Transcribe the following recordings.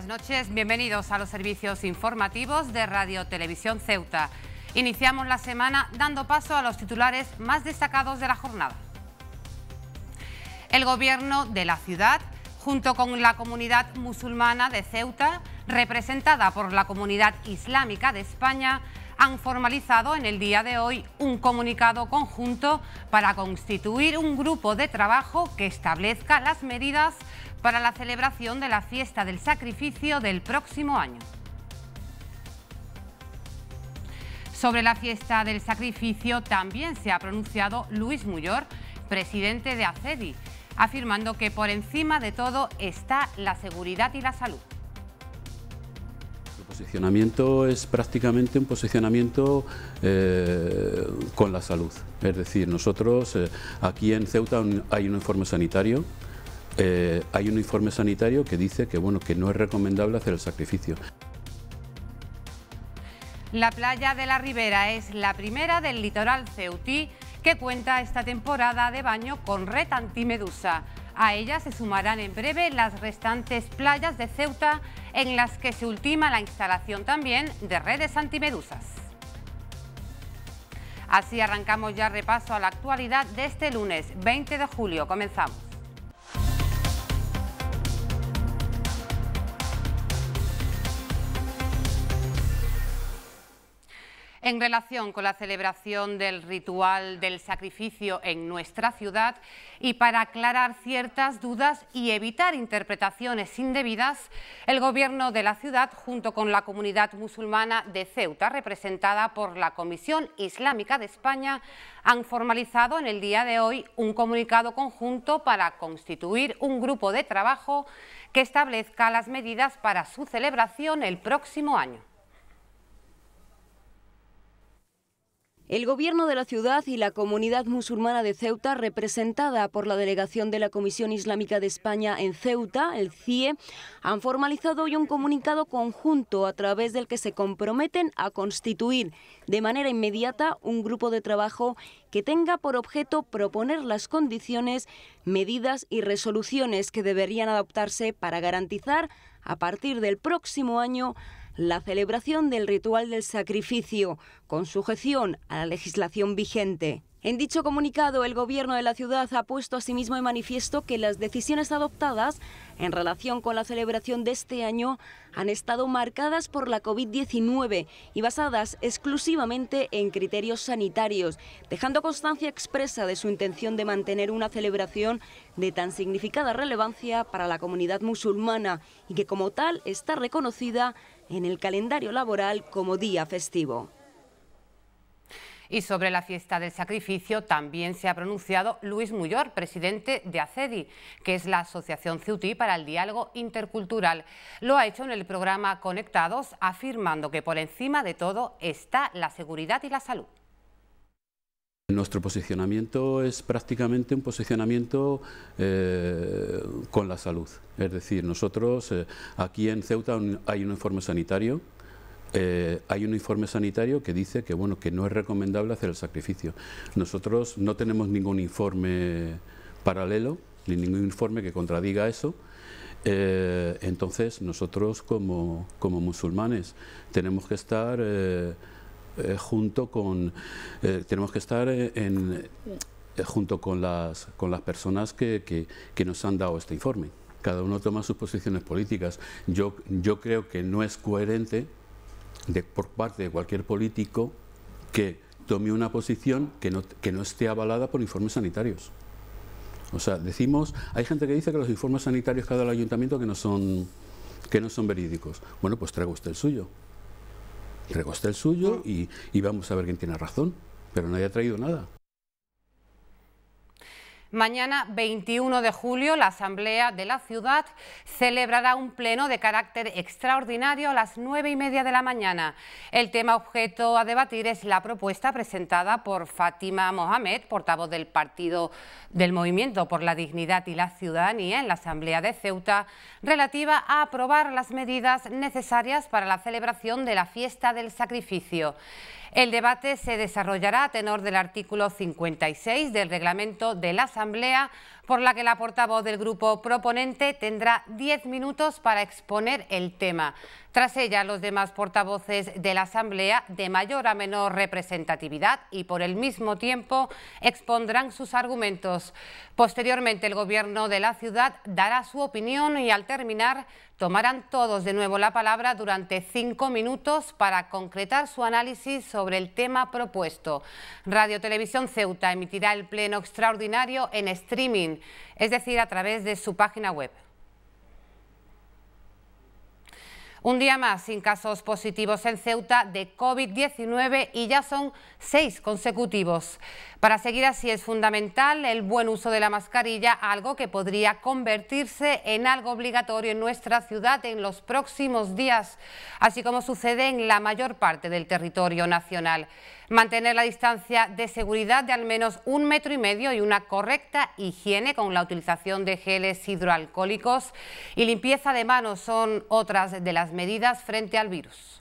buenas noches. Bienvenidos a los servicios informativos de Radio Televisión Ceuta. Iniciamos la semana dando paso a los titulares más destacados de la jornada. El gobierno de la ciudad, junto con la comunidad musulmana de Ceuta, representada por la comunidad islámica de España, han formalizado en el día de hoy un comunicado conjunto para constituir un grupo de trabajo que establezca las medidas para la celebración de la fiesta del sacrificio del próximo año. Sobre la fiesta del sacrificio también se ha pronunciado Luis Muyor, presidente de ACEDI, afirmando que por encima de todo está la seguridad y la salud. El posicionamiento es prácticamente un posicionamiento eh, con la salud. Es decir, nosotros eh, aquí en Ceuta hay un informe sanitario eh, hay un informe sanitario que dice que, bueno, que no es recomendable hacer el sacrificio. La playa de la Ribera es la primera del litoral ceutí que cuenta esta temporada de baño con red antimedusa. A ella se sumarán en breve las restantes playas de Ceuta en las que se ultima la instalación también de redes antimedusas. Así arrancamos ya repaso a la actualidad de este lunes 20 de julio. Comenzamos. En relación con la celebración del ritual del sacrificio en nuestra ciudad y para aclarar ciertas dudas y evitar interpretaciones indebidas, el Gobierno de la ciudad, junto con la comunidad musulmana de Ceuta, representada por la Comisión Islámica de España, han formalizado en el día de hoy un comunicado conjunto para constituir un grupo de trabajo que establezca las medidas para su celebración el próximo año. El gobierno de la ciudad y la comunidad musulmana de Ceuta, representada por la delegación de la Comisión Islámica de España en Ceuta, el CIE, han formalizado hoy un comunicado conjunto a través del que se comprometen a constituir de manera inmediata un grupo de trabajo que tenga por objeto proponer las condiciones, medidas y resoluciones que deberían adoptarse para garantizar a partir del próximo año la celebración del ritual del sacrificio, con sujeción a la legislación vigente. En dicho comunicado, el gobierno de la ciudad ha puesto asimismo en manifiesto que las decisiones adoptadas en relación con la celebración de este año han estado marcadas por la COVID-19 y basadas exclusivamente en criterios sanitarios, dejando constancia expresa de su intención de mantener una celebración de tan significada relevancia para la comunidad musulmana y que como tal está reconocida en el calendario laboral como día festivo. Y sobre la fiesta del sacrificio también se ha pronunciado Luis Muyor, presidente de ACEDI, que es la Asociación Cuti para el Diálogo Intercultural. Lo ha hecho en el programa Conectados, afirmando que por encima de todo está la seguridad y la salud. Nuestro posicionamiento es prácticamente un posicionamiento eh, con la salud. Es decir, nosotros eh, aquí en Ceuta hay un informe sanitario. Eh, hay un informe sanitario que dice que bueno que no es recomendable hacer el sacrificio. Nosotros no tenemos ningún informe paralelo ni ningún informe que contradiga eso. entonces nosotros como, como, musulmanes tenemos que estar eh, junto con, eh, tenemos que estar eh, junto con las, con las personas que, nos han dado este informe. Cada uno toma sus posiciones políticas. Yo, yo creo que no es coherente de, por parte de cualquier político que tome una posición que no, que no esté avalada por informes sanitarios. O sea, decimos, hay gente que dice que los informes sanitarios cada ayuntamiento que no son, que no son verídicos. Bueno, pues traiga usted el suyo. Recosta el suyo y, y vamos a ver quién tiene razón, pero no haya traído nada. Mañana, 21 de julio, la Asamblea de la Ciudad celebrará un pleno de carácter extraordinario a las nueve y media de la mañana. El tema objeto a debatir es la propuesta presentada por Fátima Mohamed, portavoz del Partido del Movimiento por la Dignidad y la Ciudadanía en la Asamblea de Ceuta, relativa a aprobar las medidas necesarias para la celebración de la fiesta del sacrificio. El debate se desarrollará a tenor del artículo 56 del reglamento de la Asamblea Asamblea por la que la portavoz del grupo proponente tendrá 10 minutos para exponer el tema. Tras ella, los demás portavoces de la Asamblea, de mayor a menor representatividad y por el mismo tiempo, expondrán sus argumentos. Posteriormente, el Gobierno de la ciudad dará su opinión y al terminar tomarán todos de nuevo la palabra durante cinco minutos para concretar su análisis sobre el tema propuesto. Radio Televisión Ceuta emitirá el pleno extraordinario en streaming es decir, a través de su página web. Un día más sin casos positivos en Ceuta de COVID-19 y ya son seis consecutivos. Para seguir así es fundamental el buen uso de la mascarilla, algo que podría convertirse en algo obligatorio en nuestra ciudad en los próximos días, así como sucede en la mayor parte del territorio nacional mantener la distancia de seguridad de al menos un metro y medio y una correcta higiene con la utilización de geles hidroalcohólicos y limpieza de manos son otras de las medidas frente al virus.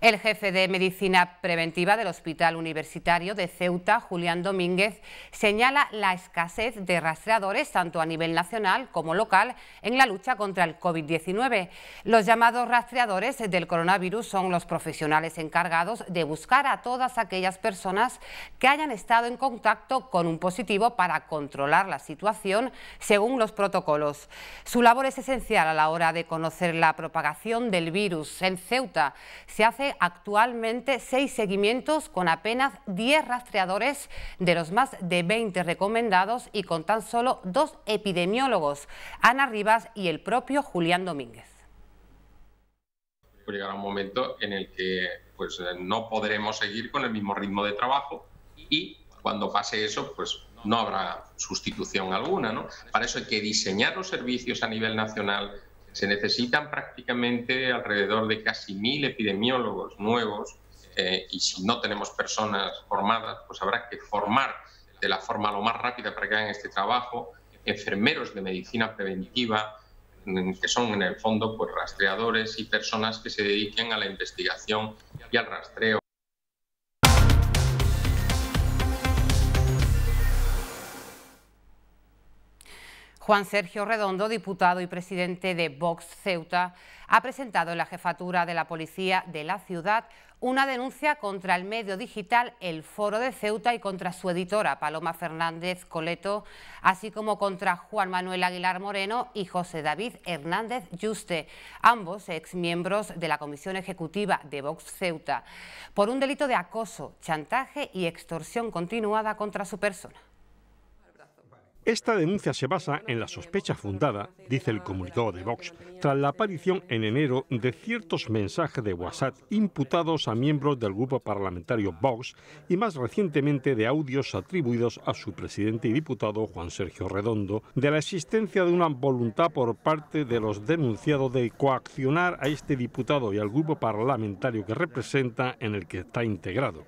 El jefe de Medicina Preventiva del Hospital Universitario de Ceuta, Julián Domínguez, señala la escasez de rastreadores tanto a nivel nacional como local en la lucha contra el COVID-19. Los llamados rastreadores del coronavirus son los profesionales encargados de buscar a todas aquellas personas que hayan estado en contacto con un positivo para controlar la situación según los protocolos. Su labor es esencial a la hora de conocer la propagación del virus. En Ceuta se hace actualmente seis seguimientos con apenas 10 rastreadores de los más de 20 recomendados y con tan solo dos epidemiólogos, Ana Rivas y el propio Julián Domínguez. Llegará un momento en el que pues, eh, no podremos seguir con el mismo ritmo de trabajo y cuando pase eso, pues no habrá sustitución alguna. ¿no? Para eso hay que diseñar los servicios a nivel nacional, se necesitan prácticamente alrededor de casi mil epidemiólogos nuevos eh, y si no tenemos personas formadas, pues habrá que formar de la forma lo más rápida para que hagan este trabajo, enfermeros de medicina preventiva, mm, que son en el fondo pues rastreadores y personas que se dediquen a la investigación y al rastreo. Juan Sergio Redondo, diputado y presidente de Vox Ceuta, ha presentado en la jefatura de la policía de la ciudad una denuncia contra el medio digital El Foro de Ceuta y contra su editora Paloma Fernández Coleto, así como contra Juan Manuel Aguilar Moreno y José David Hernández Yuste, ambos exmiembros de la Comisión Ejecutiva de Vox Ceuta, por un delito de acoso, chantaje y extorsión continuada contra su persona. Esta denuncia se basa en la sospecha fundada, dice el comunicado de Vox, tras la aparición en enero de ciertos mensajes de WhatsApp imputados a miembros del grupo parlamentario Vox y más recientemente de audios atribuidos a su presidente y diputado Juan Sergio Redondo de la existencia de una voluntad por parte de los denunciados de coaccionar a este diputado y al grupo parlamentario que representa en el que está integrado.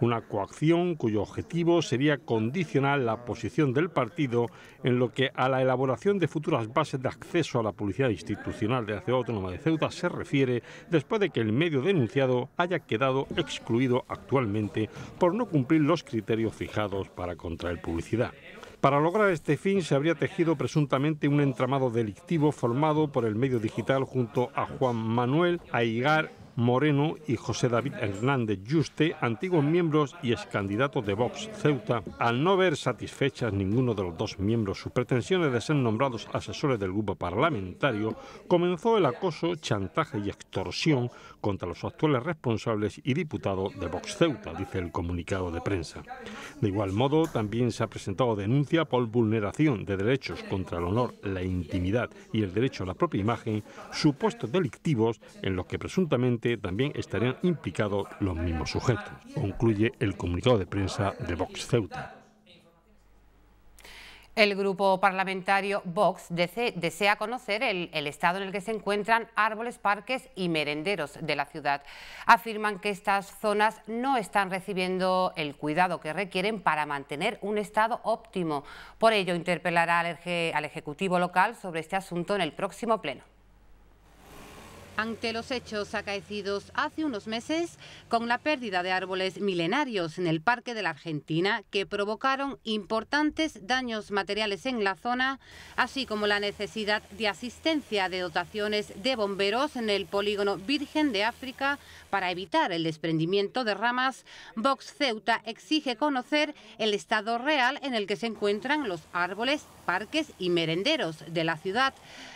Una coacción cuyo objetivo sería condicionar la posición del partido en lo que a la elaboración de futuras bases de acceso a la publicidad institucional de la ciudad autónoma de Ceuta se refiere después de que el medio denunciado haya quedado excluido actualmente por no cumplir los criterios fijados para contraer publicidad. Para lograr este fin se habría tejido presuntamente un entramado delictivo formado por el medio digital junto a Juan Manuel Aigar Moreno y José David Hernández Juste, antiguos miembros y ex candidatos de Vox Ceuta, al no ver satisfechas ninguno de los dos miembros sus pretensiones de ser nombrados asesores del grupo parlamentario, comenzó el acoso, chantaje y extorsión contra los actuales responsables y diputados de Vox Ceuta, dice el comunicado de prensa. De igual modo, también se ha presentado denuncia por vulneración de derechos contra el honor, la intimidad y el derecho a la propia imagen, supuestos delictivos en los que presuntamente también estarían implicados los mismos sujetos, concluye el comunicado de prensa de Vox Ceuta. El grupo parlamentario Vox desea conocer el, estado en el que se encuentran árboles, parques y merenderos de la ciudad. Afirman que estas zonas no están recibiendo el cuidado que requieren para mantener un estado óptimo. Por ello, interpelará al Ejecutivo local sobre este asunto en el próximo pleno ante los hechos acaecidos hace unos meses con la pérdida de árboles milenarios en el Parque de la Argentina que provocaron importantes daños materiales en la zona, así como la necesidad de asistencia de dotaciones de bomberos en el polígono Virgen de África para evitar el desprendimiento de ramas, Vox Ceuta exige conocer el estado real en el que se encuentran los árboles parques y merenderos de la ciudad.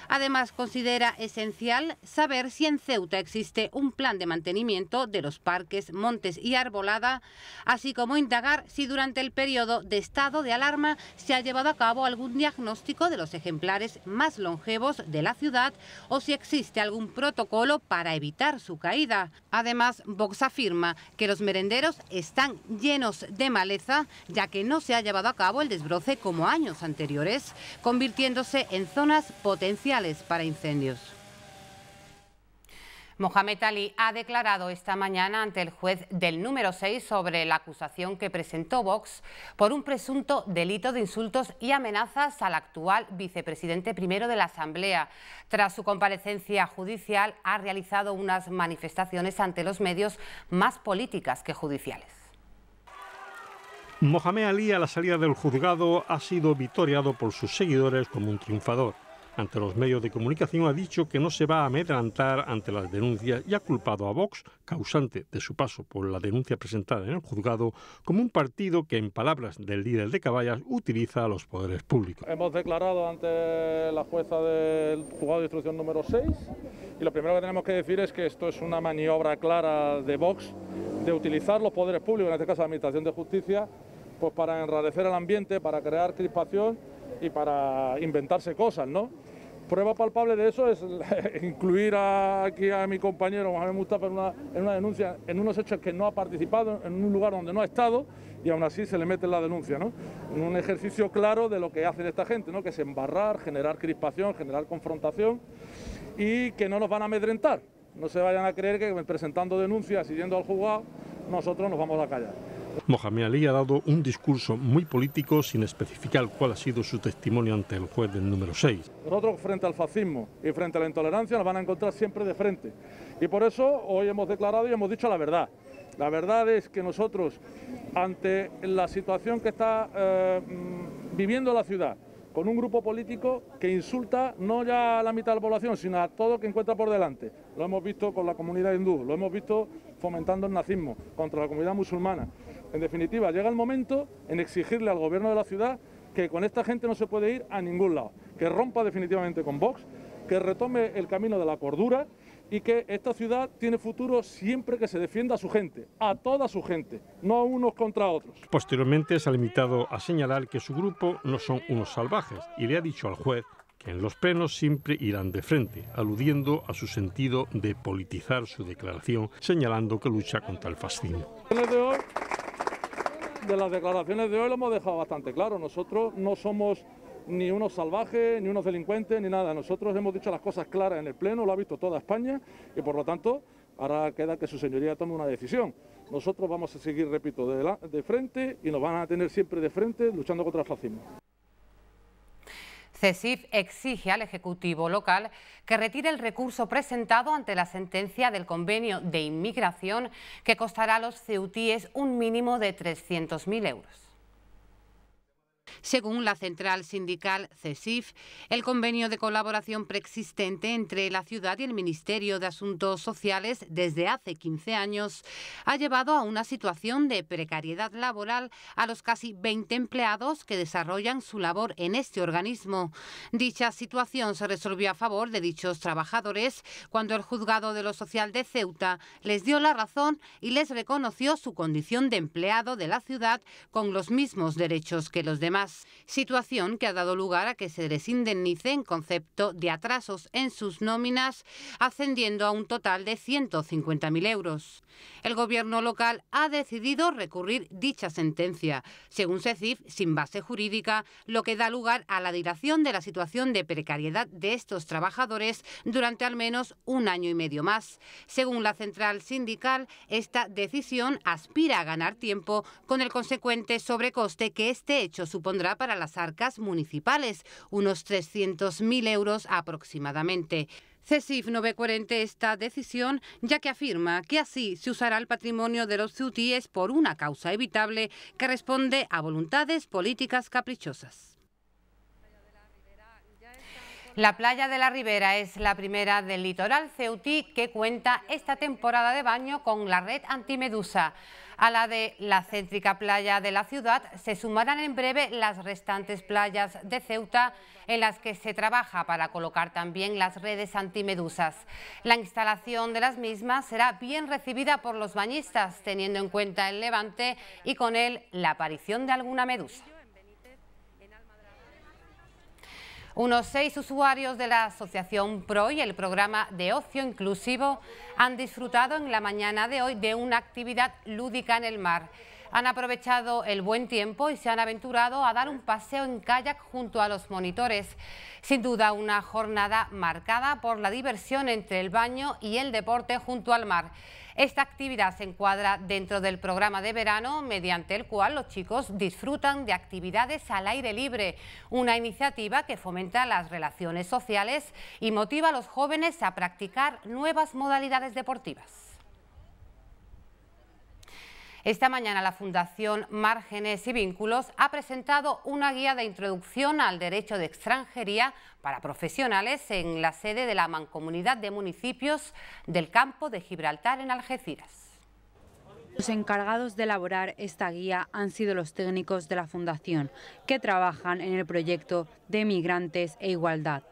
Además, considera esencial saber si en Ceuta existe un plan de mantenimiento de los parques, montes y arbolada, así como indagar si durante el periodo de estado de alarma se ha llevado a cabo algún diagnóstico de los ejemplares más longevos de la ciudad o si existe algún protocolo para evitar su caída. Además, Vox afirma que los merenderos están llenos de maleza, ya que no se ha llevado a cabo el desbroce como años anteriores convirtiéndose en zonas potenciales para incendios. Mohamed Ali ha declarado esta mañana ante el juez del número 6 sobre la acusación que presentó Vox por un presunto delito de insultos y amenazas al actual vicepresidente primero de la Asamblea. Tras su comparecencia judicial ha realizado unas manifestaciones ante los medios más políticas que judiciales. Mohamed Ali a la salida del juzgado ha sido vitoriado por sus seguidores como un triunfador. Ante los medios de comunicación ha dicho que no se va a amedrantar ante las denuncias y ha culpado a Vox, causante de su paso por la denuncia presentada en el juzgado, como un partido que, en palabras del líder de Caballas, utiliza a los poderes públicos. Hemos declarado ante la jueza del juzgado de instrucción número 6 y lo primero que tenemos que decir es que esto es una maniobra clara de Vox de utilizar los poderes públicos, en este caso la Administración de Justicia, pues para enrarecer el ambiente, para crear crispación y para inventarse cosas, ¿no? Prueba palpable de eso es incluir aquí a mi compañero Mohamed Mustafa en una, en una denuncia, en unos hechos que no ha participado, en un lugar donde no ha estado y aún así se le mete la denuncia, ¿no? Un ejercicio claro de lo que hacen esta gente, ¿no? Que es embarrar, generar crispación, generar confrontación y que no nos van a amedrentar. No se vayan a creer que presentando denuncias y yendo al juzgado nosotros nos vamos a callar. Mohamed Ali ha dado un discurso muy político sin especificar cuál ha sido su testimonio ante el juez del número 6. Nosotros frente al fascismo y frente a la intolerancia nos van a encontrar siempre de frente. Y por eso hoy hemos declarado y hemos dicho la verdad. La verdad es que nosotros, ante la situación que está eh, mm, viviendo la ciudad, con un grupo político que insulta no ya a la mitad de la población, sino a todo que encuentra por delante. Lo hemos visto con la comunidad hindú, lo hemos visto fomentando el nazismo contra la comunidad musulmana. En definitiva, llega el momento en exigirle al gobierno de la ciudad que con esta gente no se puede ir a ningún lado, que rompa definitivamente con Vox, que retome el camino de la cordura y que esta ciudad tiene futuro siempre que se defienda a su gente, a toda su gente, no a unos contra otros. Posteriormente se ha limitado a señalar que su grupo no son unos salvajes y le ha dicho al juez que en los plenos siempre irán de frente, aludiendo a su sentido de politizar su declaración, señalando que lucha contra el fascismo de las declaraciones de hoy lo hemos dejado bastante claro. Nosotros no somos ni unos salvajes, ni unos delincuentes, ni nada. Nosotros hemos dicho las cosas claras en el Pleno, lo ha visto toda España y por lo tanto ahora queda que su señoría tome una decisión. Nosotros vamos a seguir, repito, de, frente y nos van a tener siempre de frente luchando contra el fascismo. CESIF exige al Ejecutivo local que retire el recurso presentado ante la sentencia del convenio de inmigración que costará a los ceutíes un mínimo de 300.000 euros. Según la central sindical CESIF, el convenio de colaboración preexistente entre la ciudad y el Ministerio de Asuntos Sociales desde hace 15 años ha llevado a una situación de precariedad laboral a los casi 20 empleados que desarrollan su labor en este organismo. Dicha situación se resolvió a favor de dichos trabajadores cuando el juzgado de lo social de Ceuta les dio la razón y les reconoció su condición de empleado de la ciudad con los mismos derechos que los demás situación que ha dado lugar a que se les en concepto de atrasos en sus nóminas, ascendiendo a un total de 150.000 euros. El gobierno local ha decidido recurrir dicha sentencia, según CECIF, sin base jurídica, lo que da lugar a la dilación de la situación de precariedad de estos trabajadores durante al menos un año y medio más. Según la central sindical, esta decisión aspira a ganar tiempo con el consecuente sobrecoste que este hecho supone para las arcas municipales, unos 300.000 euros aproximadamente. CESIF no ve coherente esta decisión, ya que afirma que así se usará el patrimonio de los ciutíes por una causa evitable que responde a voluntades políticas caprichosas. La playa de la Ribera es la primera del litoral ceutí que cuenta esta temporada de baño con la red antimedusa. A la de la céntrica playa de la ciudad se sumarán en breve las restantes playas de Ceuta en las que se trabaja para colocar también las redes antimedusas. La instalación de las mismas será bien recibida por los bañistas teniendo en cuenta el levante y con él la aparición de alguna medusa. Unos seis usuarios de la Asociación PRO y el programa de ocio inclusivo han disfrutado en la mañana de hoy de una actividad lúdica en el mar. Han aprovechado el buen tiempo y se han aventurado a dar un paseo en kayak junto a los monitores. Sin duda una jornada marcada por la diversión entre el baño y el deporte junto al mar. Esta actividad se encuadra dentro del programa de verano mediante el cual los chicos disfrutan de actividades al aire libre, una iniciativa que fomenta las relaciones sociales y motiva a los jóvenes a practicar nuevas modalidades deportivas. Esta mañana la Fundación Márgenes y Vínculos ha presentado una guía de introducción al derecho de extranjería para profesionales en la sede de la Mancomunidad de Municipios del Campo de Gibraltar en Algeciras. Los encargados de elaborar esta guía han sido los técnicos de la Fundación, que trabajan en el proyecto de Migrantes e Igualdad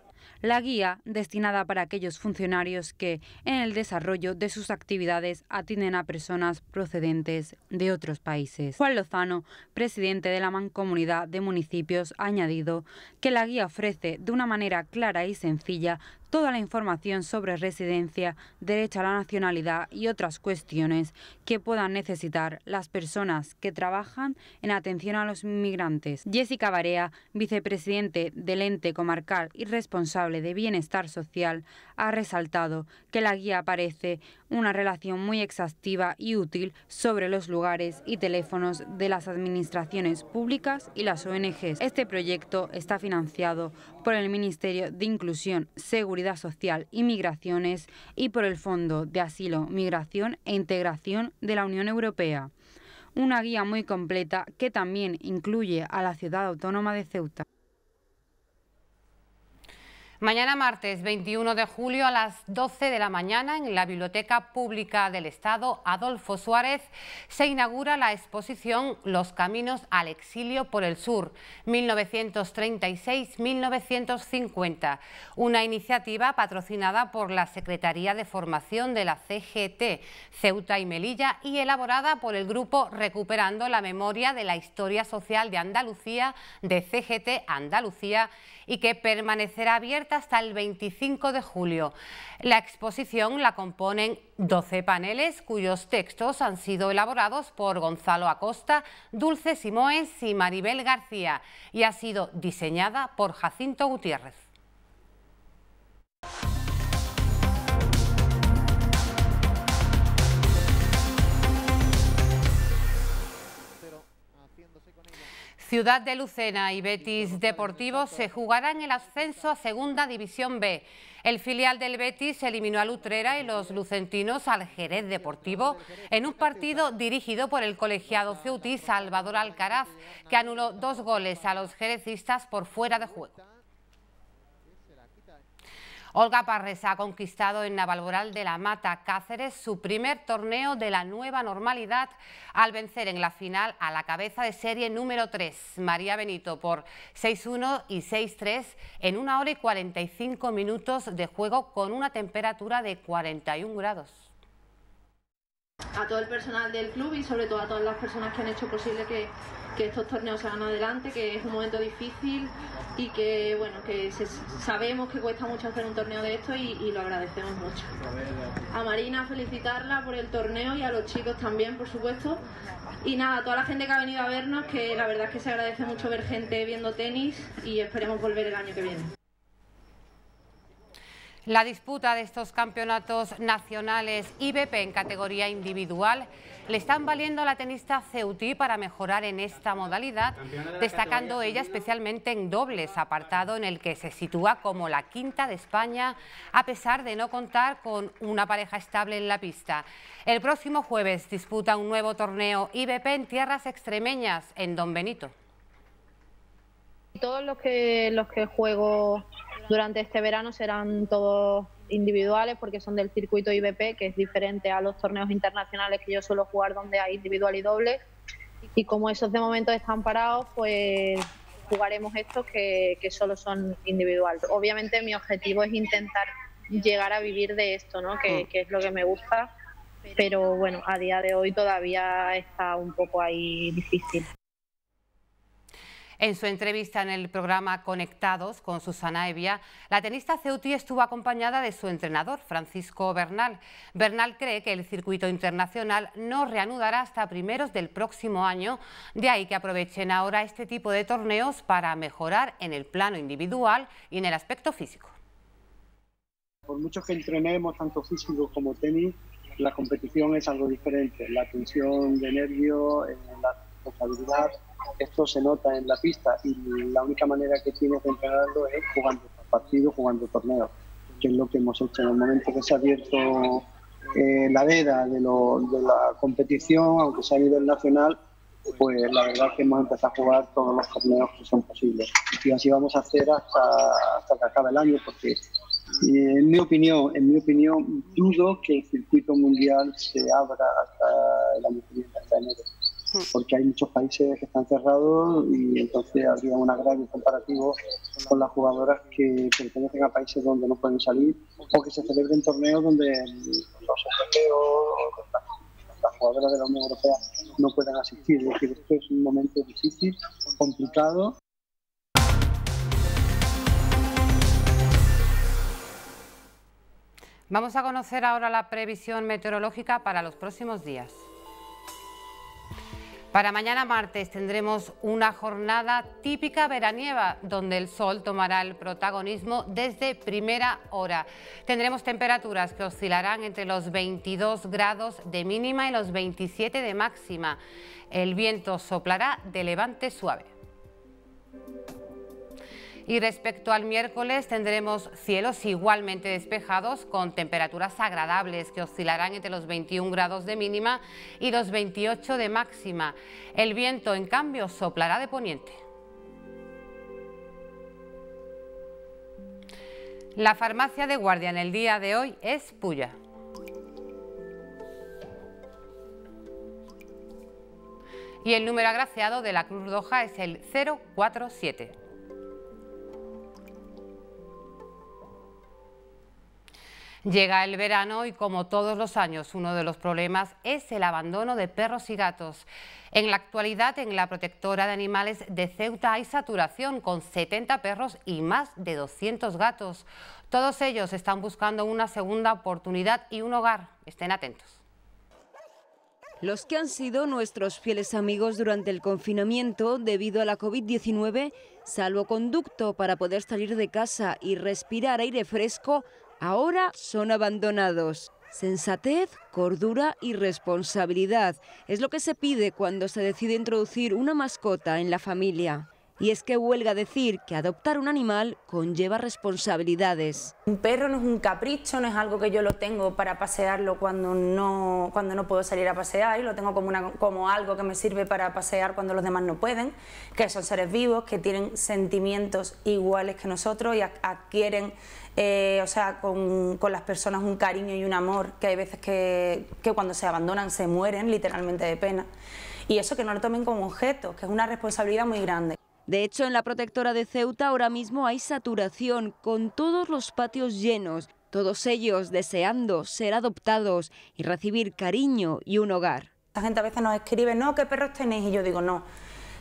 la guía destinada para aquellos funcionarios que, en el desarrollo de sus actividades, atienden a personas procedentes de otros países. Juan Lozano, presidente de la Mancomunidad de Municipios, ha añadido que la guía ofrece de una manera clara y sencilla toda la información sobre residencia, derecho a la nacionalidad y otras cuestiones que puedan necesitar las personas que trabajan en atención a los inmigrantes... Jessica Barea, vicepresidente del ente comarcal y responsable de Bienestar Social, ha resaltado que la guía parece... una relación muy exhaustiva y útil sobre los lugares y teléfonos de las administraciones públicas y las ONGs. Este proyecto está financiado por el Ministerio de Inclusión, Seguridad Social y Migraciones y por el Fondo de Asilo, Migración e Integración de la Unión Europea. Una guía muy completa que también incluye a la ciudad autónoma de Ceuta. Mañana martes 21 de julio a las 12 de la mañana en la Biblioteca Pública del Estado Adolfo Suárez se inaugura la exposición Los Caminos al Exilio por el Sur 1936-1950, una iniciativa patrocinada por la Secretaría de Formación de la CGT Ceuta y Melilla y elaborada por el grupo Recuperando la Memoria de la Historia Social de Andalucía de CGT Andalucía y que permanecerá abierta hasta el 25 de julio. La exposición la componen 12 paneles cuyos textos han sido elaborados por Gonzalo Acosta, Dulce Simoes y Maribel García y ha sido diseñada por Jacinto Gutiérrez. Ciudad de Lucena y Betis Deportivo se jugarán el ascenso a Segunda División B. El filial del Betis eliminó a Lutrera y los lucentinos al Jerez Deportivo en un partido dirigido por el colegiado ceutí Salvador Alcaraz, que anuló dos goles a los jerezistas por fuera de juego. Olga Parres ha conquistado en Navalboral de la Mata Cáceres su primer torneo de la nueva normalidad al vencer en la final a la cabeza de serie número 3, María Benito, por 6-1 y 6-3 en una hora y 45 minutos de juego con una temperatura de 41 grados a todo el personal del club y sobre todo a todas las personas que han hecho posible que, estos torneos se hagan adelante, que es un momento difícil y que bueno, que sabemos que cuesta mucho hacer un torneo de esto y, y, lo agradecemos mucho. A Marina felicitarla por el torneo y a los chicos también, por supuesto. Y nada, a toda la gente que ha venido a vernos, que la verdad es que se agradece mucho ver gente viendo tenis y esperemos volver el año que viene. La disputa de estos campeonatos nacionales IBP en categoría individual le están valiendo a la tenista Ceutí para mejorar en esta modalidad, destacando ella especialmente en dobles, apartado en el que se sitúa como la quinta de España, a pesar de no contar con una pareja estable en la pista. El próximo jueves disputa un nuevo torneo IBP en tierras extremeñas, en Don Benito. Todos los que, los que juego durante este verano serán todos individuales porque son del circuito IBP, que es diferente a los torneos internacionales que yo suelo jugar donde hay individual y doble. Y como esos de momento están parados, pues jugaremos estos que, que solo son individuales. Obviamente mi objetivo es intentar llegar a vivir de esto, ¿no? que, mm. que es lo que me gusta pero bueno, a día de hoy todavía está un poco ahí difícil. En su entrevista en el programa Conectados con Susana Evia, la tenista Ceuti estuvo acompañada de su entrenador, Francisco Bernal. Bernal cree que el circuito internacional no reanudará hasta primeros del próximo año, de ahí que aprovechen ahora este tipo de torneos para mejorar en el plano individual y en el aspecto físico. Por mucho que entrenemos tanto físico como tenis, la competición es algo diferente. La tensión de nervio, eh, la responsabilidad esto se nota en la pista y la única manera que tienes de entrenarlo es jugando partidos, jugando torneos, que es lo que hemos hecho. En el momento que se ha abierto eh, la veda de, la competición, aunque sea a nivel nacional, pues la verdad es que hemos empezado a jugar todos los torneos que son posibles. Y así vamos a hacer hasta, hasta que acabe el año, porque eh, en mi opinión, en mi opinión, dudo que el circuito mundial se abra hasta el año que hasta enero porque hay muchos países que están cerrados y entonces habría un gran comparativo con las jugadoras que pertenecen a países donde no pueden salir o que se celebren torneos donde los europeos las jugadoras de la Unión Europea no puedan asistir. Es decir, esto es un momento difícil, complicado. Vamos a conocer ahora la previsión meteorológica para los próximos días. Para mañana martes tendremos una jornada típica veranieva donde el sol tomará el protagonismo desde primera hora. Tendremos temperaturas que oscilarán entre los 22 grados de mínima y los 27 de máxima. El viento soplará de levante suave. Y respecto al miércoles tendremos cielos igualmente despejados con temperaturas agradables que oscilarán entre los 21 grados de mínima y los 28 de máxima. El viento, en cambio, soplará de poniente. La farmacia de guardia en el día de hoy es Puya. Y el número agraciado de la Cruz Roja es el 047. Llega el verano y como todos los años uno de los problemas es el abandono de perros y gatos. En la actualidad en la protectora de animales de Ceuta hay saturación con 70 perros y más de 200 gatos. Todos ellos están buscando una segunda oportunidad y un hogar. Estén atentos. Los que han sido nuestros fieles amigos durante el confinamiento debido a la COVID-19, salvo conducto para poder salir de casa y respirar aire fresco, ahora son abandonados. Sensatez, cordura y responsabilidad es lo que se pide cuando se decide introducir una mascota en la familia. Y es que huelga decir que adoptar un animal conlleva responsabilidades. Un perro no es un capricho, no es algo que yo lo tengo para pasearlo cuando no, cuando no puedo salir a pasear y lo tengo como, una, como algo que me sirve para pasear cuando los demás no pueden, que son seres vivos, que tienen sentimientos iguales que nosotros y adquieren eh, o sea, con, con, las personas un cariño y un amor que hay veces que, que cuando se abandonan se mueren literalmente de pena. Y eso que no lo tomen como objeto, que es una responsabilidad muy grande. De hecho, en la protectora de Ceuta ahora mismo hay saturación, con todos los patios llenos, todos ellos deseando ser adoptados y recibir cariño y un hogar. La gente a veces nos escribe, no, ¿qué perros tenéis? Y yo digo, no,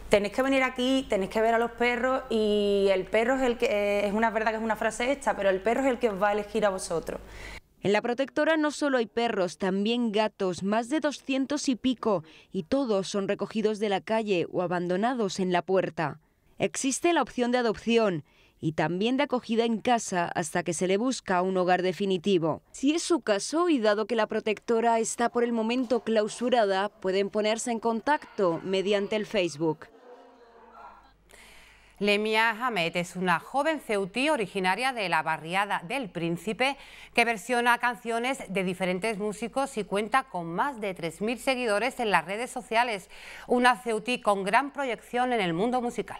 tenéis que venir aquí, tenéis que ver a los perros y el perro es el que, eh, es una verdad que es una frase esta, pero el perro es el que os va a elegir a vosotros. En la protectora no solo hay perros, también gatos, más de 200 y pico, y todos son recogidos de la calle o abandonados en la puerta. Existe la opción de adopción y también de acogida en casa hasta que se le busca un hogar definitivo. Si es su caso y dado que la protectora está por el momento clausurada, pueden ponerse en contacto mediante el Facebook. Lemia Hamed es una joven ceutí originaria de la barriada del Príncipe que versiona canciones de diferentes músicos y cuenta con más de 3.000 seguidores en las redes sociales. Una ceutí con gran proyección en el mundo musical.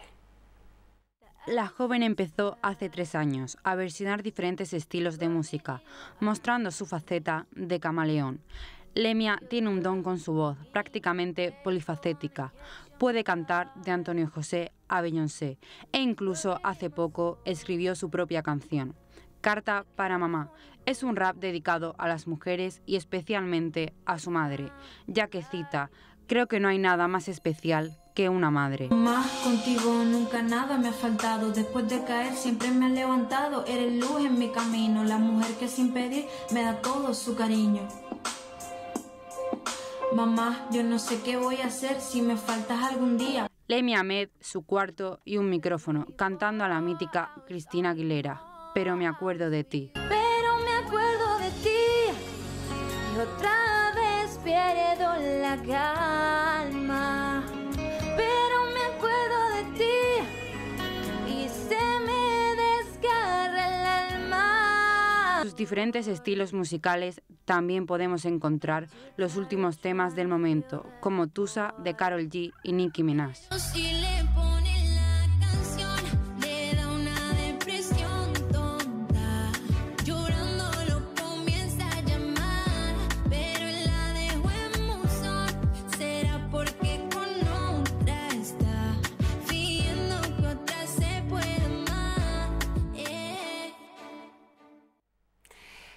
La joven empezó hace tres años a versionar diferentes estilos de música, mostrando su faceta de camaleón. Lemia tiene un don con su voz, prácticamente polifacética. Puede cantar de Antonio José a Beyoncé e incluso hace poco escribió su propia canción. Carta para Mamá es un rap dedicado a las mujeres y especialmente a su madre, ya que cita, creo que no hay nada más especial que una madre. Más contigo nunca nada me ha faltado. Después de caer siempre me has levantado. Eres luz en mi camino. La mujer que sin pedir me da todo su cariño. Mamá, yo no sé qué voy a hacer si me faltas algún día. Lemi Ahmed, su cuarto y un micrófono, cantando a la mítica Cristina Aguilera. Pero me acuerdo de ti. Pero me acuerdo de ti. Y otra vez pierdo la cara. diferentes estilos musicales también podemos encontrar los últimos temas del momento, como Tusa de Carol G y Nicki Minaj.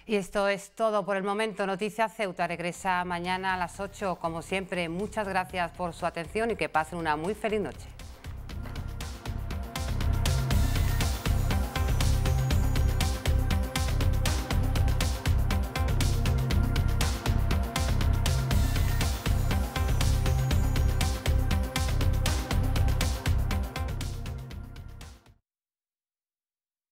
Y esto es todo por el momento. Noticias Ceuta regresa mañana a las 8. Como siempre, muchas gracias por su atención y que pasen una muy feliz noche.